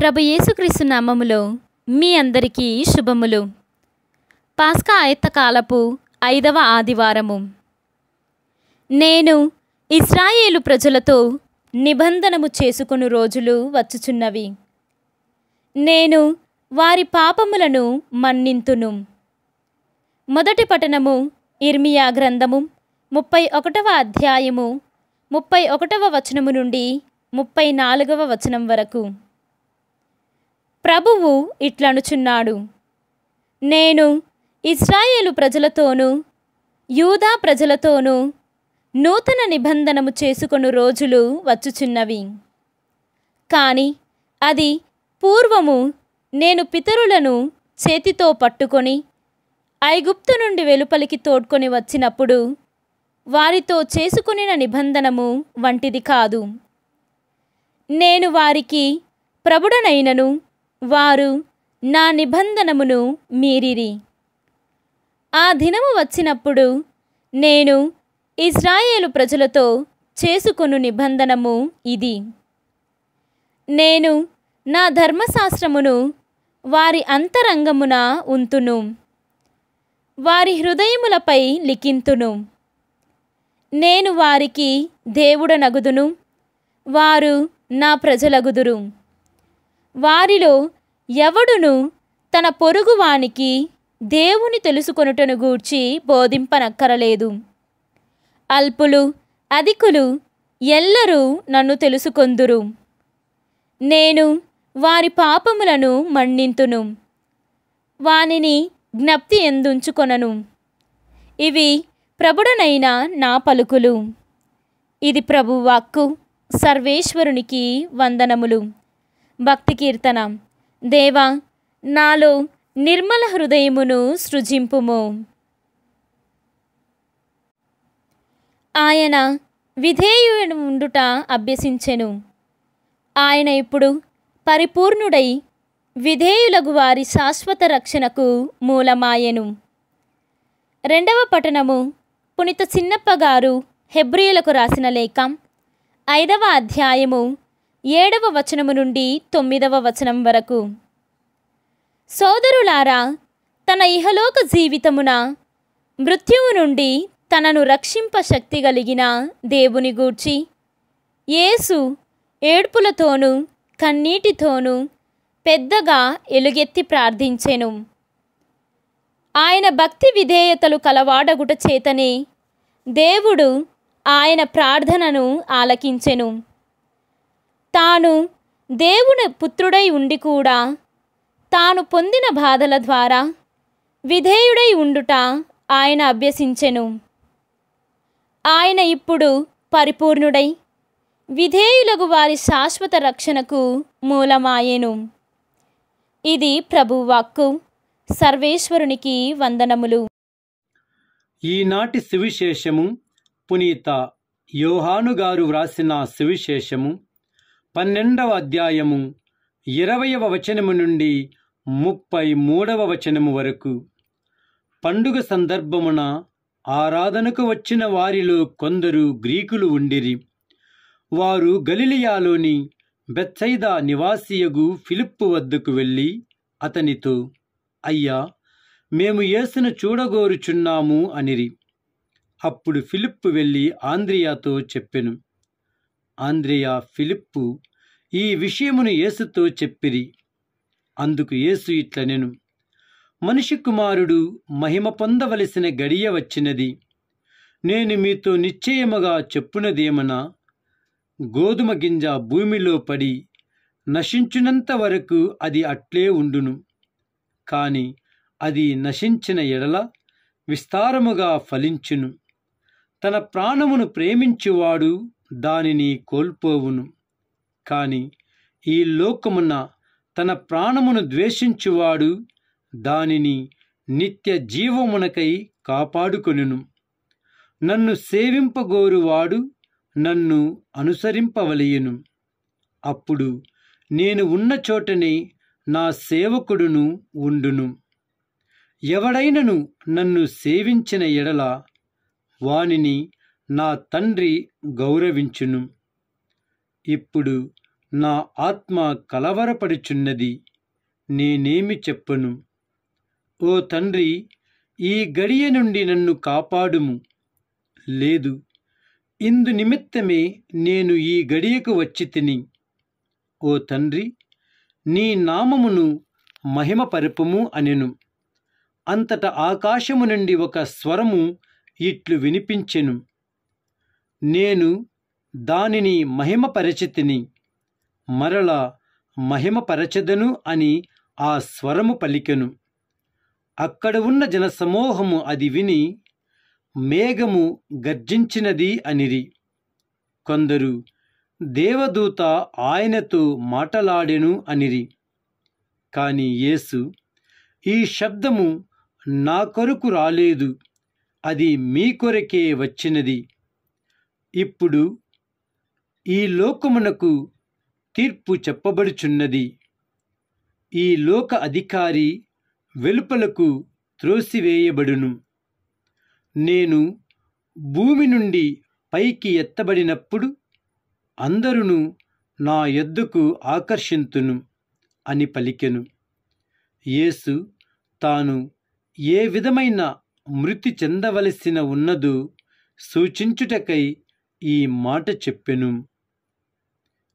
ప్రభు యేసుక్రీస్తు నామములో మీ అందరికీ శుభములు పాస్కా ఆయత్తకాలపు ఐదవ ఆదివారము నేను ఇస్రాయేలు ప్రజలతో నిబంధనము చేసుకుని రోజులు వచ్చుచున్నవి నేను వారి పాపములను మన్నింతును మొదటి పఠనము ఇర్మియా గ్రంథము ముప్పై ఒకటవ అధ్యాయము ముప్పై ఒకటవ వచనము నుండి ముప్పై నాలుగవ వచనం వరకు ప్రభువు ఇట్లనుచున్నాడు నేను ఇస్రాయేలు ప్రజలతోనూ యూదా ప్రజలతోనూ నూతన నిబంధనము చేసుకొను రోజులు వచ్చుచున్నవి కానీ అది పూర్వము నేను పితరులను చేతితో పట్టుకొని ఐగుప్తు నుండి వెలుపలికి తోడ్కొని వచ్చినప్పుడు వారితో చేసుకునిన నిబంధనము వంటిది కాదు నేను వారికి ప్రభుడనైనను వారు నా నిబంధనమును మీరిరి ఆ దినము వచ్చినప్పుడు నేను ఇజ్రాయేలు ప్రజలతో చేసుకొను నిబంధనము ఇది నేను నా ధర్మశాస్త్రమును వారి అంతరంగమున ఉంతును వారి హృదయములపై లిఖింతును నేను వారికి దేవుడనగుదును వారు నా ప్రజలగుదురు వారిలో ఎవడును తన పొరుగువానికి దేవుని తెలుసుకొనుటను గూర్చి బోధింపనక్కరలేదు అల్పులు అధికులు ఎల్లరూ నన్ను తెలుసుకొందురు నేను వారి పాపములను మన్నింతును వానిని జ్ఞప్తి ఎందుంచుకొనను ఇవి ప్రభుడనైన నా పలుకులు ఇది ప్రభువాక్కు సర్వేశ్వరునికి వందనములు భక్తి కీర్తన దేవా నాలో నిర్మల హృదయమును సృజింపుము ఆయన విధేయుడు ఉండుట అభ్యసించెను ఆయన ఇప్పుడు పరిపూర్ణుడై విధేయులకు వారి శాశ్వత రక్షణకు మూలమాయెను రెండవ పఠనము పునిత చిన్నప్పగారు హెబ్రియులకు రాసిన లేఖం ఐదవ అధ్యాయము ఏడవ వచనము నుండి తొమ్మిదవ వచనం వరకు సోదరులారా తన ఇహలోక జీవితమున మృత్యువు నుండి తనను రక్షింప శక్తి కలిగిన దేవుని గూర్చి యేసు ఏడ్పులతోనూ కన్నీటితోనూ పెద్దగా ఎలుగెత్తి ప్రార్థించెను ఆయన భక్తి విధేయతలు కలవాడగుట చేతనే దేవుడు ఆయన ప్రార్థనను ఆలకించెను తాను దేవుని పుత్రుడై ఉండి కూడా తాను పొందిన బాధల ద్వారా విధేయుడై ఉండుట ఆయన అభ్యసించెను ఆయన ఇప్పుడు పరిపూర్ణుడై విధేయులకు వారి శాశ్వత రక్షణకు మూలమాయెను ఇది ప్రభువాక్కు సర్వేశ్వరునికి వందనములు ఈనాటి సువిశేషము పునీత యోహాను గారు వ్రాసిన సువిశేషము పన్నెండవ అధ్యాయము ఇరవయవ వచనము నుండి ముప్పై మూడవ వచనము వరకు పండుగ సందర్భమున ఆరాధనకు వచ్చిన వారిలో కొందరు గ్రీకులు ఉండిరి వారు గలిలియాలోని బెత్సైదా నివాసియగు ఫిలిప్పు వద్దకు వెళ్ళి అతనితో అయ్యా మేము యేసును చూడగోరుచున్నాము అనిరి అప్పుడు ఫిలిప్పు వెళ్ళి ఆంద్రియాతో చెప్పెను ఆంద్రియా ఫిలిప్పు ఈ విషయమును యేసుతో చెప్పిరి అందుకు యేసు ఇట్ల నేను మనిషి కుమారుడు మహిమ పొందవలసిన గడియ వచ్చినది నేను మీతో నిశ్చయముగా చెప్పునదేమనా గోధుమ గింజ భూమిలో పడి నశించునంత వరకు అది అట్లే ఉండును కాని అది నశించిన ఎడల విస్తారముగా ఫలించును తన ప్రాణమును ప్రేమించువాడు దానిని కోల్పోవును కానీ ఈ లోకమున తన ప్రాణమును ద్వేషించువాడు దానిని నిత్య జీవమునకై కాపాడుకొనును నన్ను సేవింపగోరువాడు నన్ను అనుసరింపవలయను అప్పుడు నేను ఉన్న చోటనే నా సేవకుడును ఉండును ఎవడైనను నన్ను సేవించిన ఎడల వానిని నా తండ్రి గౌరవించును ఇప్పుడు నా ఆత్మ కలవరపడుచున్నది నేనేమి చెప్పను ఓ తండ్రి ఈ గడియ నుండి నన్ను కాపాడుము లేదు ఇందు నిమిత్తమే నేను ఈ గడియకు వచ్చి తిని ఓ తండ్రి నీ నామమును మహిమపరపము అనెను అంతట ఆకాశము నుండి ఒక స్వరము ఇట్లు వినిపించెను నేను దానిని మహిమపరచితిని మరల మహిమపరచదను అని ఆ స్వరము పలికెను అక్కడ ఉన్న జనసమూహము అది విని మేఘము గర్జించినది అనిరి కొందరు దేవదూత ఆయనతో మాటలాడెను అనిరి కాని యేసు ఈ శబ్దము నా కొరకు రాలేదు అది మీ కొరకే వచ్చినది ఇప్పుడు ఈ లోకమునకు తీర్పు చెప్పబడుచున్నది ఈ లోక అధికారి వెలుపలకు త్రోసివేయబడును నేను భూమి నుండి పైకి ఎత్తబడినప్పుడు అందరును నా ఎద్దుకు ఆకర్షింతును అని పలికెను యేసు తాను ఏ విధమైన మృతి చెందవలసిన ఉన్నదో సూచించుటకై ఈ మాట చెప్పెను